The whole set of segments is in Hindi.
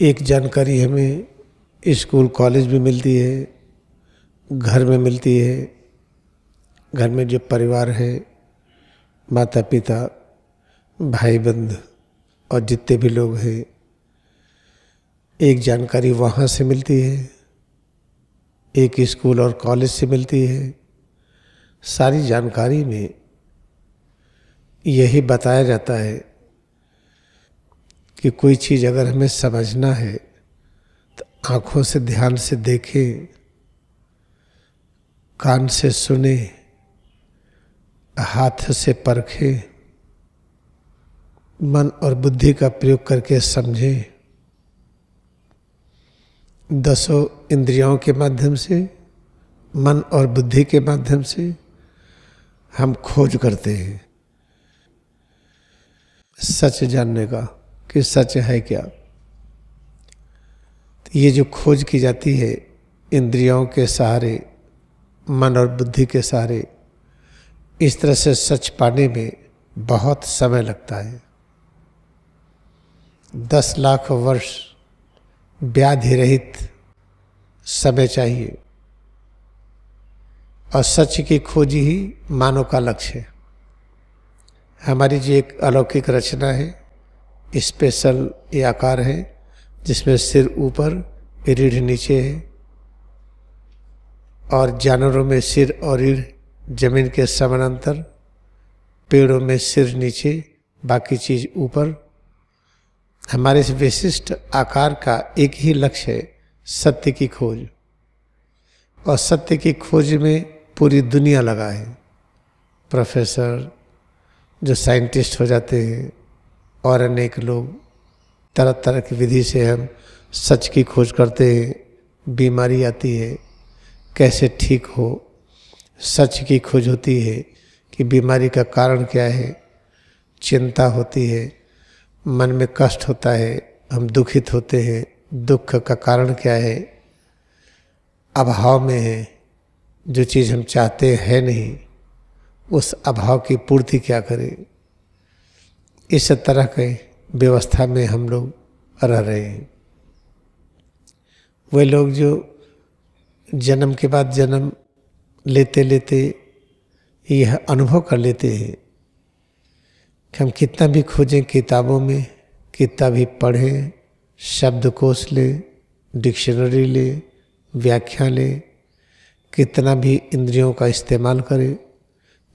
एक जानकारी हमें स्कूल कॉलेज में मिलती है घर में मिलती है घर में जो परिवार है माता पिता भाई बंध और जितने भी लोग हैं एक जानकारी वहाँ से मिलती है एक स्कूल और कॉलेज से मिलती है सारी जानकारी में यही बताया जाता है कि कोई चीज़ अगर हमें समझना है तो आँखों से ध्यान से देखें कान से सुने हाथ से परखें मन और बुद्धि का प्रयोग करके समझें दसों इंद्रियों के माध्यम से मन और बुद्धि के माध्यम से हम खोज करते हैं सच जानने का कि सच है क्या तो ये जो खोज की जाती है इंद्रियों के सहारे मन और बुद्धि के सहारे इस तरह से सच पाने में बहुत समय लगता है दस लाख वर्ष व्याधि रहित समय चाहिए और सच की खोज ही मानव का लक्ष्य है हमारी जो एक अलौकिक रचना है स्पेशल ये आकार है जिसमें सिर ऊपर रीढ़ नीचे है और जानवरों में सिर और रीढ़ जमीन के समानांतर पेड़ों में सिर नीचे बाकी चीज ऊपर हमारे इस विशिष्ट आकार का एक ही लक्ष्य है सत्य की खोज और सत्य की खोज में पूरी दुनिया लगा है प्रोफेसर जो साइंटिस्ट हो जाते हैं और अनेक लोग तरह तरह की विधि से हम सच की खोज करते हैं बीमारी आती है कैसे ठीक हो सच की खोज होती है कि बीमारी का कारण क्या है चिंता होती है मन में कष्ट होता है हम दुखित होते हैं दुख का कारण क्या है अभाव में है जो चीज़ हम चाहते हैं नहीं उस अभाव की पूर्ति क्या करें इस तरह के व्यवस्था में हम लोग रह रहे हैं वे लोग जो जन्म के बाद जन्म लेते लेते यह अनुभव कर लेते हैं कि हम कितना भी खोजें किताबों में कितना भी पढ़ें शब्दकोश लें डिक्शनरी लें व्याख्या लें कितना भी इंद्रियों का इस्तेमाल करें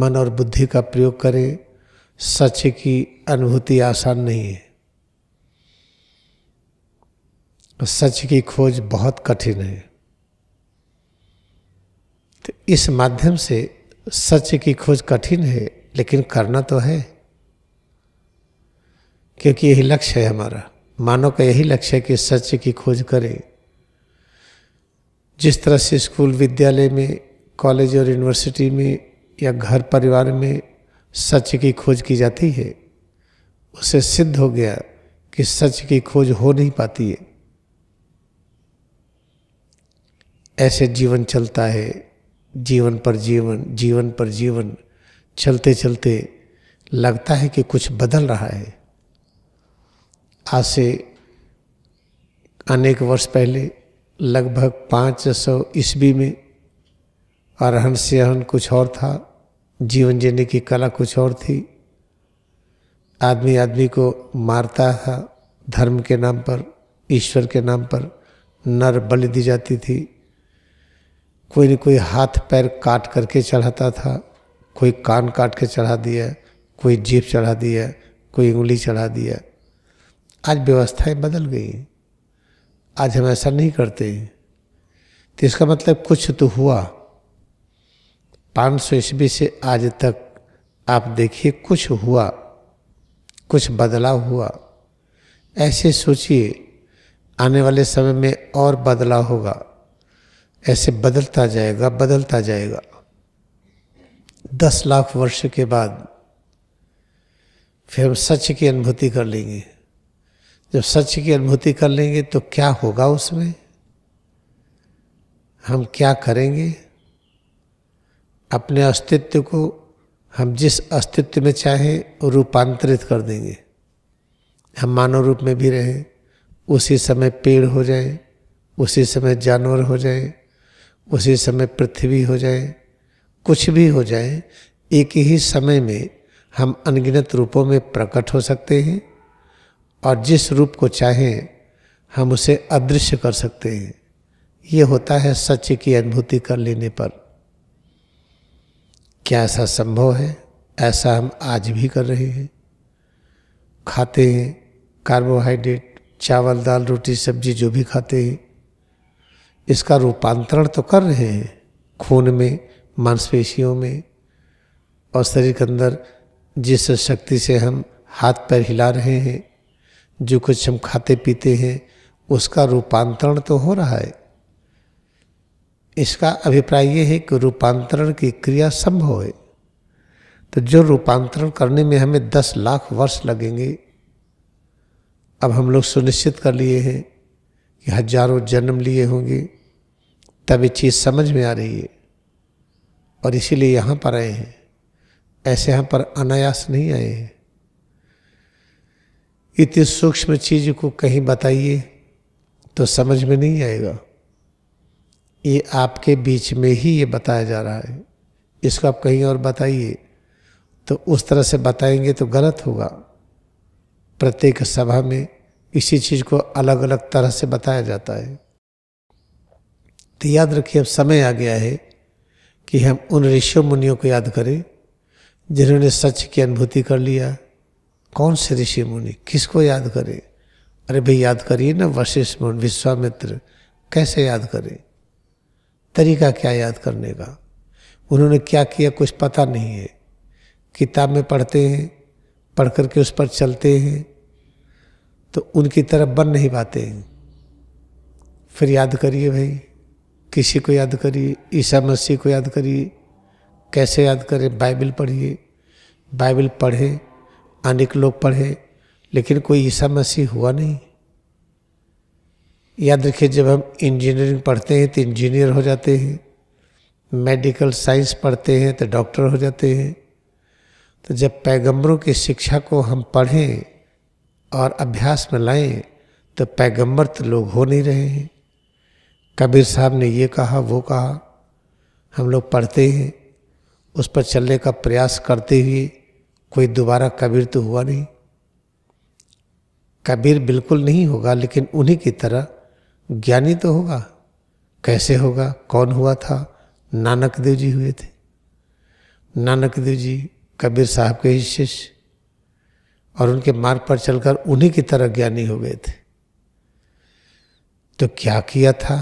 मन और बुद्धि का प्रयोग करें सच की अनुभूति आसान नहीं है सच की खोज बहुत कठिन है तो इस माध्यम से सच की खोज कठिन है लेकिन करना तो है क्योंकि यही लक्ष्य है हमारा मानव का यही लक्ष्य है कि सच की खोज करें जिस तरह से स्कूल विद्यालय में कॉलेज और यूनिवर्सिटी में या घर परिवार में सच की खोज की जाती है उसे सिद्ध हो गया कि सच की खोज हो नहीं पाती है ऐसे जीवन चलता है जीवन पर जीवन जीवन पर जीवन चलते चलते लगता है कि कुछ बदल रहा है आज से अनेक वर्ष पहले लगभग पाँच सौ ईस्वी में अरहन सहन कुछ और था जीवन जीने की कला कुछ और थी आदमी आदमी को मारता था धर्म के नाम पर ईश्वर के नाम पर नर बलि दी जाती थी कोई न कोई हाथ पैर काट करके चढ़ाता था कोई कान काट के चढ़ा दिया कोई जीप चढ़ा दिया कोई उंगली चढ़ा दिया आज व्यवस्थाएं बदल गई आज हम ऐसा नहीं करते तो इसका मतलब कुछ तो हुआ पाँच सौ ईस्वी से आज तक आप देखिए कुछ हुआ कुछ बदलाव हुआ ऐसे सोचिए आने वाले समय में और बदलाव होगा ऐसे बदलता जाएगा बदलता जाएगा दस लाख वर्ष के बाद फिर हम सच की अनुभूति कर लेंगे जब सच की अनुभूति कर लेंगे तो क्या होगा उसमें हम क्या करेंगे अपने अस्तित्व को हम जिस अस्तित्व में चाहें रूपांतरित कर देंगे हम मानव रूप में भी रहें उसी समय पेड़ हो जाएं, उसी समय जानवर हो जाएं, उसी समय पृथ्वी हो जाएं, कुछ भी हो जाएं, एक ही समय में हम अनगिनत रूपों में प्रकट हो सकते हैं और जिस रूप को चाहें हम उसे अदृश्य कर सकते हैं ये होता है सच की अनुभूति कर लेने पर क्या ऐसा संभव है ऐसा हम आज भी कर रहे हैं खाते हैं कार्बोहाइड्रेट चावल दाल रोटी सब्जी जो भी खाते हैं इसका रूपांतरण तो कर रहे हैं खून में मांसपेशियों में और शरीर के अंदर जिस शक्ति से हम हाथ पैर हिला रहे हैं जो कुछ हम खाते पीते हैं उसका रूपांतरण तो हो रहा है इसका अभिप्राय ये है कि रूपांतरण की क्रिया संभव है तो जो रूपांतरण करने में हमें दस लाख वर्ष लगेंगे अब हम लोग सुनिश्चित कर लिए हैं कि हजारों जन्म लिए होंगे तब ये चीज़ समझ में आ रही है और इसीलिए यहाँ पर आए हैं ऐसे यहाँ पर अनायास नहीं आए हैं इतनी सूक्ष्म चीज़ को कहीं बताइए तो समझ में नहीं आएगा ये आपके बीच में ही ये बताया जा रहा है इसको आप कहीं और बताइए तो उस तरह से बताएंगे तो गलत होगा प्रत्येक सभा में इसी चीज़ को अलग अलग तरह से बताया जाता है तो याद रखिए अब समय आ गया है कि हम उन ऋषियों मुनियों को याद करें जिन्होंने सच की अनुभूति कर लिया कौन से ऋषि मुनि किसको याद करें अरे भाई याद करिए ना वशिष्ठ मुनि विश्वामित्र कैसे याद करें तरीका क्या याद करने का उन्होंने क्या किया कुछ पता नहीं है किताब में पढ़ते हैं पढ़ कर के उस पर चलते हैं तो उनकी तरफ बन नहीं पाते हैं फिर याद करिए भाई किसी को याद करिए ईसा मसीह को याद करिए कैसे याद करें बाइबल पढ़िए बाइबल पढ़े अनेक लोग पढ़े लेकिन कोई ईसा मसीह हुआ नहीं याद रखिए जब हम इंजीनियरिंग पढ़ते हैं तो इंजीनियर हो जाते हैं मेडिकल साइंस पढ़ते हैं तो डॉक्टर हो जाते हैं तो जब पैगंबरों की शिक्षा को हम पढ़ें और अभ्यास में लाएं तो पैगंबर तो लोग हो नहीं रहे हैं कबीर साहब ने ये कहा वो कहा हम लोग पढ़ते हैं उस पर चलने का प्रयास करते हुए कोई दोबारा कबीर तो हुआ नहीं कबीर बिल्कुल नहीं होगा लेकिन उन्हीं की तरह ज्ञानी तो होगा कैसे होगा कौन हुआ था नानक देव जी हुए थे नानक देव जी कबीर साहब के ही शिष्य और उनके मार्ग पर चलकर उन्हीं की तरह ज्ञानी हो गए थे तो क्या किया था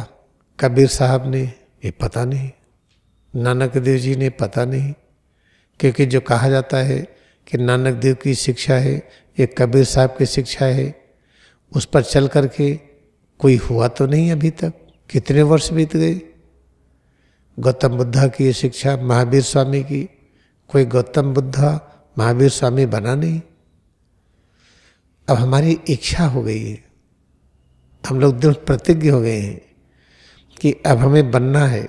कबीर साहब ने ये पता नहीं नानक देव जी ने पता नहीं क्योंकि जो कहा जाता है कि नानक देव की शिक्षा है ये कबीर साहब की शिक्षा है उस पर चल करके के कोई हुआ तो नहीं अभी तक कितने वर्ष बीत गए गौतम बुद्धा की शिक्षा महावीर स्वामी की कोई गौतम बुद्धा महावीर स्वामी बना नहीं अब हमारी इच्छा हो गई है हम लोग दृढ़ प्रतिज्ञ हो गए हैं कि अब हमें बनना है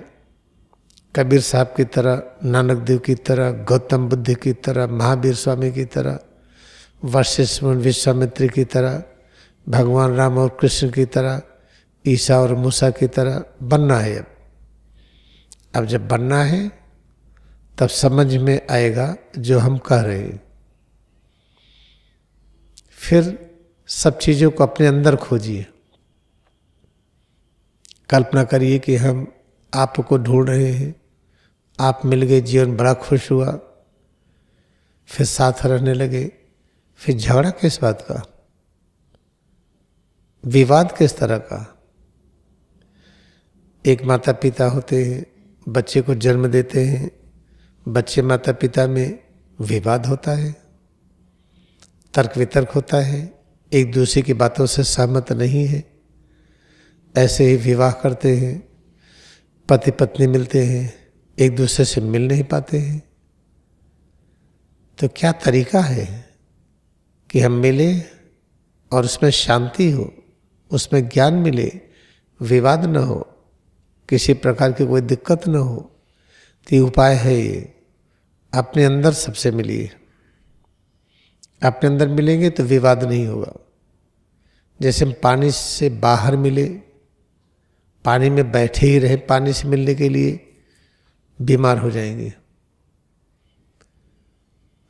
कबीर साहब की तरह नानक देव की तरह गौतम बुद्ध की तरह महावीर स्वामी की तरह वर्षिष्ण विश्वामित्री की तरह भगवान राम और कृष्ण की तरह ईसा और मूसा की तरह बनना है अब अब जब बनना है तब समझ में आएगा जो हम कह रहे हैं फिर सब चीज़ों को अपने अंदर खोजिए कल्पना करिए कि हम आपको ढूंढ रहे हैं आप मिल गए जीवन बड़ा खुश हुआ फिर साथ रहने लगे फिर झगड़ा किस बात का विवाद किस तरह का एक माता पिता होते हैं बच्चे को जन्म देते हैं बच्चे माता पिता में विवाद होता है तर्क वितर्क होता है एक दूसरे की बातों से सहमत नहीं है ऐसे ही विवाह करते हैं पति पत्नी मिलते हैं एक दूसरे से मिल नहीं पाते हैं तो क्या तरीका है कि हम मिले और उसमें शांति हो उसमें ज्ञान मिले विवाद न हो किसी प्रकार की कोई दिक्कत न हो तो ये उपाय है ये अपने अंदर सबसे मिलिए अपने अंदर मिलेंगे तो विवाद नहीं होगा जैसे हम पानी से बाहर मिले पानी में बैठे ही रहे पानी से मिलने के लिए बीमार हो जाएंगे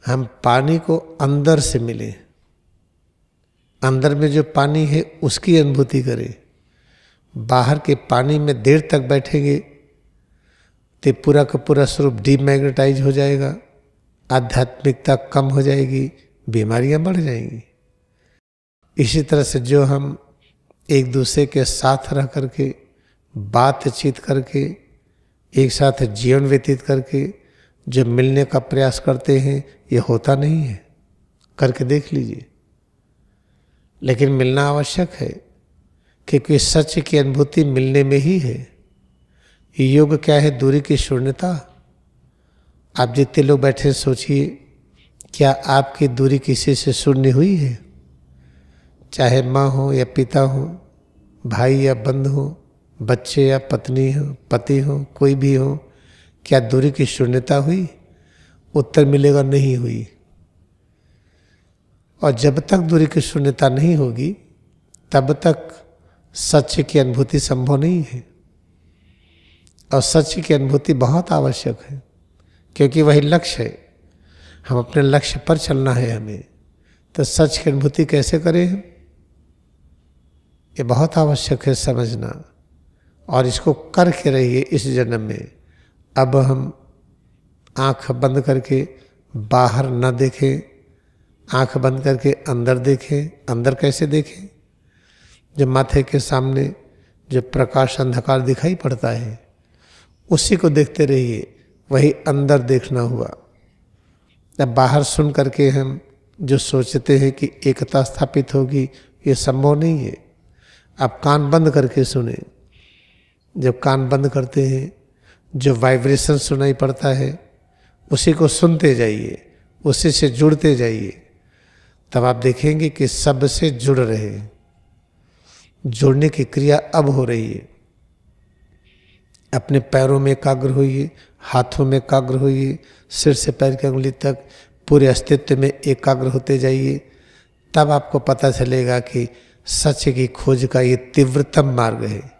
हम पानी को अंदर से मिलें अंदर में जो पानी है उसकी अनुभूति करें बाहर के पानी में देर तक बैठेंगे तो पूरा का पूरा स्वरूप डीमैग्नेटाइज हो जाएगा आध्यात्मिकता कम हो जाएगी बीमारियां बढ़ जाएंगी इसी तरह से जो हम एक दूसरे के साथ रह करके बातचीत करके एक साथ जीवन व्यतीत करके जो मिलने का प्रयास करते हैं ये होता नहीं है करके देख लीजिए लेकिन मिलना आवश्यक है क्योंकि सच की अनुभूति मिलने में ही है योग क्या है दूरी की शून्यता आप जितने लोग बैठे सोचिए क्या आपकी दूरी किसी से शून्य हुई है चाहे माँ हो या पिता हो भाई या बंद हो बच्चे या पत्नी हो पति हो कोई भी हो क्या दूरी की शून्यता हुई उत्तर मिलेगा नहीं हुई और जब तक दूरी की शून्यता नहीं होगी तब तक सच की अनुभूति संभव नहीं है और सच की अनुभूति बहुत आवश्यक है क्योंकि वही लक्ष्य है हम अपने लक्ष्य पर चलना है हमें तो सच की अनुभूति कैसे करें हम ये बहुत आवश्यक है समझना और इसको करके रहिए इस जन्म में अब हम आंख बंद करके बाहर न देखें आंख बंद करके अंदर देखें अंदर कैसे देखें जब माथे के सामने जब प्रकाश अंधकार दिखाई पड़ता है उसी को देखते रहिए वही अंदर देखना हुआ जब बाहर सुन करके हम जो सोचते हैं कि एकता स्थापित होगी ये संभव नहीं है आप कान बंद करके सुने जब कान बंद करते हैं जो वाइब्रेशन सुनाई पड़ता है उसी को सुनते जाइए उसी से जुड़ते जाइए तब आप देखेंगे कि सबसे जुड़ रहे हैं जुड़ने की क्रिया अब हो रही है अपने पैरों में एकाग्र होइए हाथों में एकाग्र होइए सिर से पैर की उंगली तक पूरे अस्तित्व में एकाग्र होते जाइए तब आपको पता चलेगा कि सच की खोज का ये तीव्रतम मार्ग है